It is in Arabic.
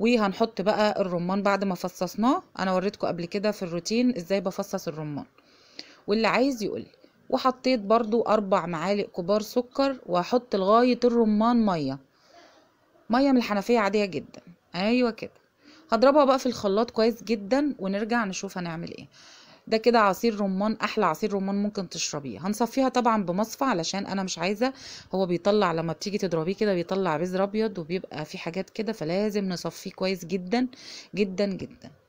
وهنحط بقى الرمان بعد ما فصصناه انا وريتكم قبل كده في الروتين ازاي بفصص الرمان واللي عايز يقول وحطيت برضو اربع معالق كبار سكر وهحط لغايه الرمان ميه ميه من الحنفيه عاديه جدا ايوه كده هضربها بقى في الخلاط كويس جدا ونرجع نشوف هنعمل ايه ده كده عصير رمان احلى عصير رمان ممكن تشربيه هنصفيها طبعا بمصفى علشان انا مش عايزه هو بيطلع لما بتيجي تضربيه كده بيطلع بذر ابيض وبيبقى في حاجات كده فلازم نصفيه كويس جدا جدا جدا